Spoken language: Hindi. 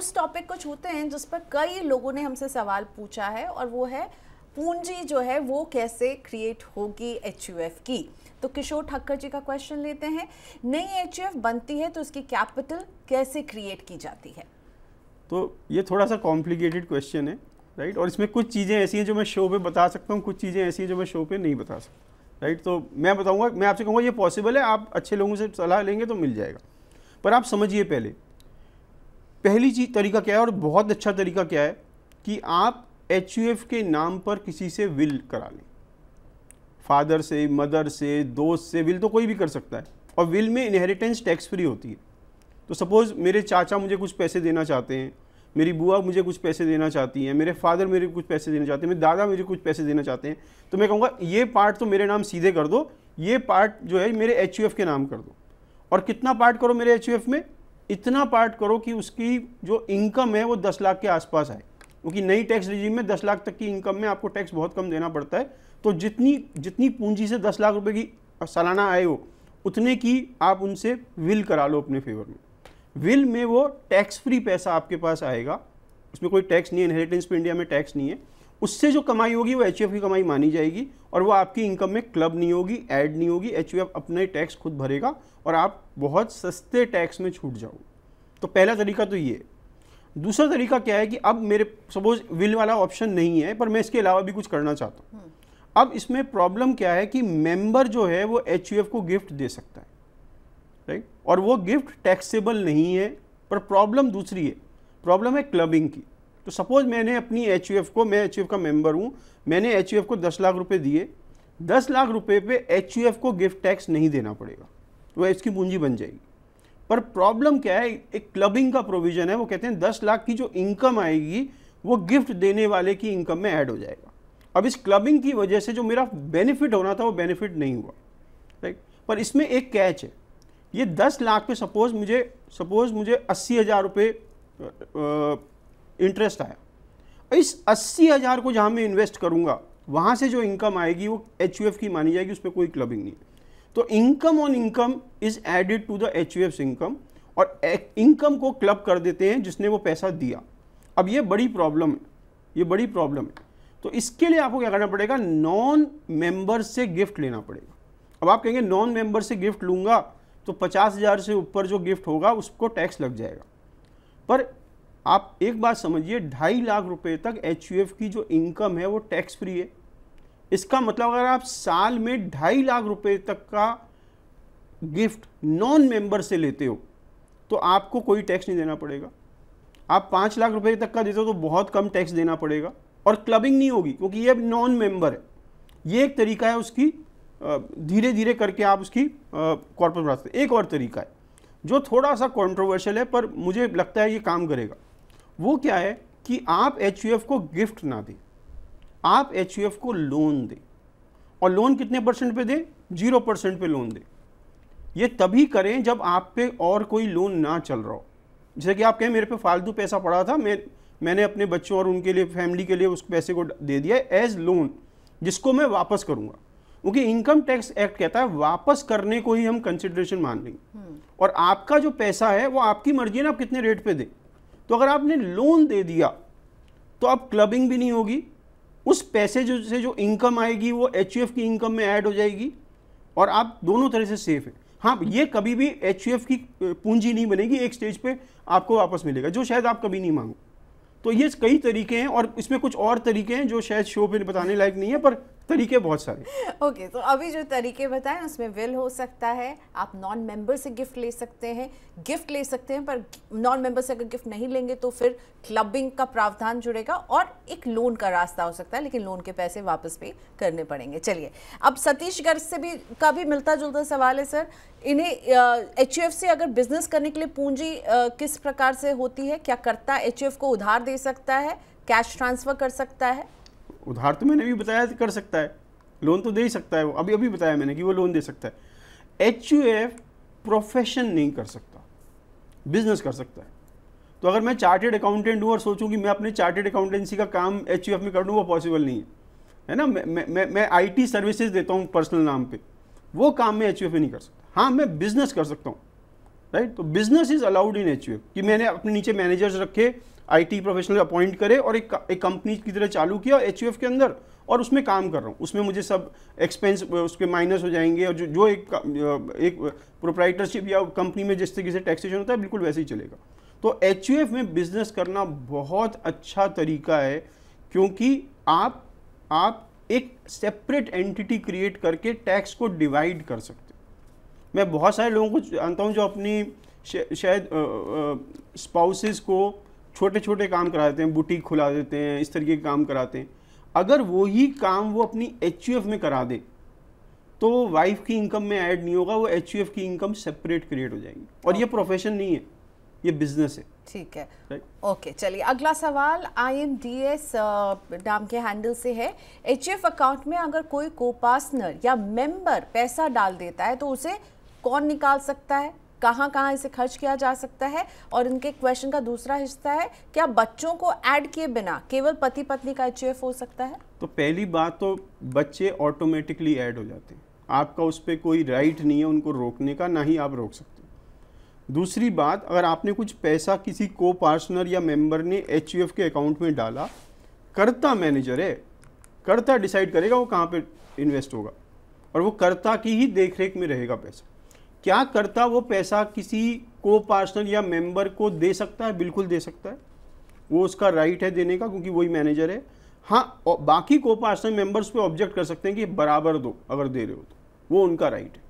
उस टॉपिक को छूते हैं जिस पर कई लोगों ने हमसे सवाल पूछा है और वो है पूंजी जो है वो कैसे क्रिएट होगी एच की तो किशोर ठक्कर जी का क्वेश्चन लेते हैं नई एच बनती है तो उसकी कैपिटल कैसे क्रिएट की जाती है तो ये थोड़ा सा कॉम्प्लिकेटेड क्वेश्चन है राइट और इसमें कुछ चीज़ें ऐसी हैं जो मैं शो पे बता सकता हूँ कुछ चीज़ें ऐसी हैं जो मैं शो पे नहीं बता सकता राइट तो मैं बताऊँगा मैं आपसे कहूँगा ये पॉसिबल है आप अच्छे लोगों से सलाह लेंगे तो मिल जाएगा पर आप समझिए पहले पहली चीज तरीका क्या है और बहुत अच्छा तरीका क्या है कि आप एच के नाम पर किसी से विल करा लें फादर से मदर से दोस्त से विल तो कोई भी कर सकता है और विल में इनहेरिटेंस टैक्स फ्री होती है तो सपोज़ मेरे चाचा मुझे कुछ पैसे देना चाहते हैं मेरी बुआ मुझे कुछ पैसे देना चाहती हैं मेरे फादर मेरे कुछ पैसे देना चाहते हैं मेरे दादा मुझे कुछ पैसे देना चाहते हैं तो मैं कहूँगा ये पार्ट तो मेरे नाम सीधे कर दो ये पार्ट जो है मेरे एच के नाम कर दो और कितना पार्ट करो मेरे एच में इतना पार्ट करो कि उसकी जो इनकम है वो दस लाख के आसपास आए क्योंकि नई टैक्स रिजीम में दस लाख तक की इनकम में आपको टैक्स बहुत कम देना पड़ता है तो जितनी जितनी पूंजी से दस लाख रुपए की सालाना आए हो उतने की आप उनसे विल करा लो अपने फेवर में विल में वो टैक्स फ्री पैसा आपके पास आएगा उसमें कोई टैक्स नहीं है इनहेरिटेंस पे इंडिया में टैक्स नहीं है उससे जो कमाई होगी वो एच की कमाई मानी जाएगी और वो आपकी इनकम में क्लब नहीं होगी ऐड नहीं होगी एच अपने टैक्स खुद भरेगा और आप बहुत सस्ते टैक्स में छूट जाओ तो पहला तरीका तो ये दूसरा तरीका क्या है कि अब मेरे सपोज विल वाला ऑप्शन नहीं है पर मैं इसके अलावा भी कुछ करना चाहता हूँ हम्म। अब इसमें प्रॉब्लम क्या है कि मेंबर जो है वो एच को गिफ्ट दे सकता है राइट और वो गिफ्ट टैक्सेबल नहीं है पर प्रॉब्लम दूसरी है प्रॉब्लम है क्लबिंग की तो सपोज़ मैंने अपनी एच को मैं एच का मेंबर हूँ मैंने एच को दस लाख रुपये दिए दस लाख रुपये पे एच को गिफ्ट टैक्स नहीं देना पड़ेगा वह तो इसकी पूंजी बन जाएगी पर प्रॉब्लम क्या है एक क्लबिंग का प्रोविज़न है वो कहते हैं दस लाख की जो इनकम आएगी वो गिफ्ट देने वाले की इनकम में ऐड हो जाएगा अब इस क्लबिंग की वजह से जो मेरा बेनिफिट होना था वो बेनिफिट नहीं हुआ राइट पर इसमें एक कैच है ये दस लाख पे सपोज़ मुझे सपोज़ मुझे अस्सी हज़ार रुपये इंटरेस्ट आया इस अस्सी हज़ार को जहाँ मैं इन्वेस्ट करूँगा वहाँ से जो इनकम आएगी वो एच की मानी जाएगी उस पर कोई क्लबिंग नहीं तो income on income is added to the H income और इनकम को क्लब कर देते हैं जिसने वो पैसा दिया अब ये बड़ी प्रॉब्लम है ये बड़ी प्रॉब्लम है तो इसके लिए आपको क्या करना पड़ेगा नॉन मेंबर से गिफ्ट लेना पड़ेगा अब आप कहेंगे नॉन मेंबर से गिफ्ट लूँगा तो पचास हज़ार से ऊपर जो गिफ्ट होगा उसको टैक्स लग जाएगा पर आप एक बात समझिए ढाई लाख रुपए तक एच की जो इनकम है वो टैक्स फ्री है इसका मतलब अगर आप साल में ढाई लाख रुपए तक का गिफ्ट नॉन मेंबर से लेते हो तो आपको कोई टैक्स नहीं देना पड़ेगा आप पाँच लाख रुपए तक का देते हो तो बहुत कम टैक्स देना पड़ेगा और क्लबिंग नहीं होगी क्योंकि ये अब नॉन मेंबर है ये एक तरीका है उसकी धीरे धीरे करके आप उसकी कॉर्पोरेट एक और तरीका है जो थोड़ा सा कॉन्ट्रोवर्शियल है पर मुझे लगता है ये काम करेगा वो क्या है कि आप एच को गिफ्ट ना दें आप एच को लोन दें और लोन कितने परसेंट पे दें जीरो परसेंट पे लोन दें ये तभी करें जब आप पे और कोई लोन ना चल रहा हो जैसे कि आप कहें मेरे पे फालतू पैसा पड़ा था मैं मैंने अपने बच्चों और उनके लिए फैमिली के लिए उस पैसे को दे दिया एज लोन जिसको मैं वापस करूँगा क्योंकि इनकम टैक्स एक्ट कहता है वापस करने को ही हम कंसिडरेशन मान लेंगे हम्म। और आपका जो पैसा है वो आपकी मर्जी है ना आप कितने रेट पे दें तो अगर आपने लोन दे दिया तो आप क्लबिंग भी नहीं होगी उस पैसे जो से जो इनकम आएगी वो एच की इनकम में ऐड हो जाएगी और आप दोनों तरह से सेफ हैं हाँ ये कभी भी एच की पूंजी नहीं बनेगी एक स्टेज पे आपको वापस मिलेगा जो शायद आप कभी नहीं मांगो तो ये कई तरीके हैं और इसमें कुछ और तरीके हैं जो शायद शो पे बताने लायक नहीं है पर तरीके बहुत सारे ओके okay, तो अभी जो तरीके बताएं उसमें विल हो सकता है आप नॉन मेंबर से गिफ्ट ले सकते हैं गिफ्ट ले सकते हैं पर नॉन मेंबर से अगर गिफ्ट नहीं लेंगे तो फिर क्लबिंग का प्रावधान जुड़ेगा और एक लोन का रास्ता हो सकता है लेकिन लोन के पैसे वापस भी करने पड़ेंगे चलिए अब सतीश गर्ग से भी का भी मिलता जुलता सवाल है सर इन्हें एच से अगर बिजनेस करने के लिए पूंजी किस प्रकार से होती है क्या करता एच को उधार दे सकता है कैश ट्रांसफ़र कर सकता है उधार तो मैंने भी बताया कर सकता है लोन तो दे ही सकता है वो अभी अभी बताया मैंने कि वो लोन दे सकता है एच यू एफ प्रोफेशन नहीं कर सकता बिजनेस कर सकता है तो अगर मैं चार्टेड अकाउंटेंट हूँ और सोचूँ कि मैं अपने चार्टेड अकाउंटेंसी का काम एच यू एफ में कर लूँ वो पॉसिबल नहीं है है ना मैं मैं मैं आई टी सर्विसेज देता हूँ पर्सनल नाम पर वो काम मैं एच यू एफ में नहीं कर सकता हाँ मैं बिजनेस कर सकता हूँ राइट तो business is allowed in H कि मैंने अपने नीचे मैनेजर्स रखे आईटी प्रोफेशनल अपॉइंट करे और एक एक कंपनी की तरह चालू किया एच के अंदर और उसमें काम कर रहा हूँ उसमें मुझे सब एक्सपेंस उसके माइनस हो जाएंगे और जो जो एक एक प्रोप्राइटरशिप या कंपनी में जिस तरीके से टैक्सेशन होता है बिल्कुल वैसे ही चलेगा तो एच में बिजनेस करना बहुत अच्छा तरीका है क्योंकि आप आप एक सेपरेट एंटिटी क्रिएट करके टैक्स को डिवाइड कर सकते मैं बहुत सारे लोगों को जानता हूँ जो अपनी शायद स्पाउसेस को छोटे छोटे काम कराते हैं बुटीक खुला देते हैं इस तरीके के काम कराते हैं अगर वही काम वो अपनी एच में करा दे तो वाइफ की इनकम में ऐड नहीं होगा वो एच की इनकम सेपरेट क्रिएट हो जाएगी और ये प्रोफेशन नहीं है ये बिजनेस है ठीक है ओके चलिए अगला सवाल आई एम डी एस नाम के हैंडल से है एच अकाउंट में अगर कोई को पासनर या मेंबर पैसा डाल देता है तो उसे कौन निकाल सकता है कहाँ कहाँ इसे खर्च किया जा सकता है और इनके क्वेश्चन का दूसरा हिस्सा है क्या बच्चों को ऐड किए बिना केवल पति पत्नी का एच हो सकता है तो पहली बात तो बच्चे ऑटोमेटिकली ऐड हो जाते हैं आपका उस पर कोई राइट नहीं है उनको रोकने का ना ही आप रोक सकते दूसरी बात अगर आपने कुछ पैसा किसी को पार्सनर या मेंबर ने एच के अकाउंट में डाला करता मैनेजर है करता डिसाइड करेगा वो कहाँ पर इन्वेस्ट होगा और वो करता की ही देखरेख में रहेगा पैसा क्या करता वो पैसा किसी को पार्सनल या मेंबर को दे सकता है बिल्कुल दे सकता है वो उसका राइट है देने का क्योंकि वही मैनेजर है हाँ बाकी को पार्सनल मेंबर्स पे ऑब्जेक्ट कर सकते हैं कि बराबर दो अगर दे रहे हो तो वो उनका राइट है